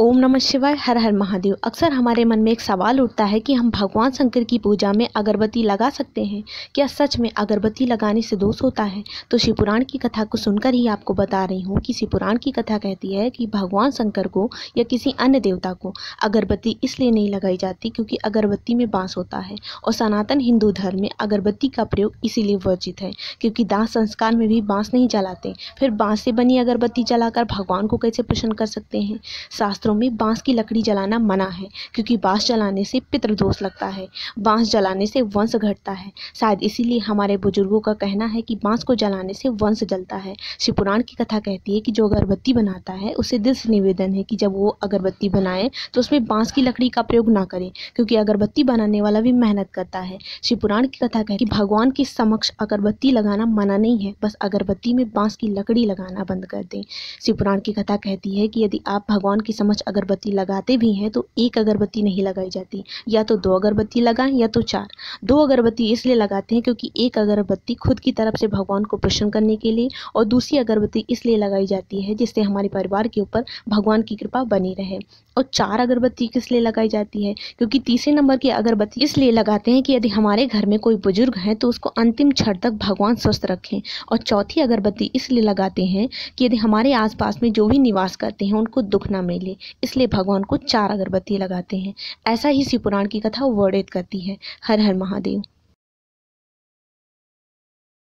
ओम नमः शिवाय हर हर महादेव अक्सर हमारे मन में एक सवाल उठता है कि हम भगवान शंकर की पूजा में अगरबत्ती लगा सकते हैं क्या सच में अगरबत्ती लगाने से दोष होता है तो शिवपुराण की कथा को सुनकर ही आपको बता रही हूँ कि शिवपुराण की कथा कहती है कि भगवान शंकर को या किसी अन्य देवता को अगरबत्ती इसलिए नहीं लगाई जाती क्योंकि अगरबत्ती में बाँस होता है और सनातन हिंदू धर्म में अगरबत्ती का प्रयोग इसीलिए वर्जित है क्योंकि दाह संस्कार में भी बाँस नहीं जलाते फिर बाँस से बनी अगरबत्ती जलाकर भगवान को कैसे प्रसन्न कर सकते हैं शास्त्र शास्त्रों में बांस की लकड़ी जलाना मना है क्योंकि बांस जलाने से पितृदोष लगता है बांस जलाने से वंश घटता है शायद इसीलिए हमारे बुजुर्गों का कहना है कि बांस को जलाने से वंश जलता है शिवपुराण की कथा कहती है कि जो अगरबत्ती बनाता है उसे दिल से निवेदन है कि जब वो अगरबत्ती बनाए तो उसमें बांस की लकड़ी का प्रयोग ना करें क्योंकि अगरबत्ती बनाने वाला भी मेहनत करता है शिवपुराण की कथा है कि भगवान के समक्ष अगरबत्ती लगाना मना नहीं है बस अगरबत्ती में बांस की लकड़ी लगाना बंद कर दें शिवपुराण की कथा कहती है कि यदि आप भगवान के समक्ष चम्मच अगरबत्ती लगाते भी हैं तो एक अगरबत्ती नहीं लगाई जाती या तो दो अगरबत्ती लगाएं या तो चार दो अगरबत्ती इसलिए लगाते हैं क्योंकि एक अगरबत्ती खुद की तरफ से भगवान को प्रसन्न करने के लिए और दूसरी अगरबत्ती इसलिए लगाई जाती है जिससे हमारे परिवार के ऊपर भगवान की कृपा बनी रहे और चार अगरबत्ती किस लिए लगाई जाती है क्योंकि तीसरे नंबर की अगरबत्ती इसलिए लगाते हैं कि यदि हमारे घर में कोई बुजुर्ग हैं तो उसको अंतिम क्षण तक भगवान स्वस्थ रखें और चौथी अगरबत्ती इसलिए लगाते हैं कि यदि हमारे आसपास में जो भी निवास करते हैं उनको दुख ना मिले इसलिए भगवान को चार अगरबत्ती लगाते हैं ऐसा ही शिव पुराण की कथा वर्णित करती है हर हर महादेव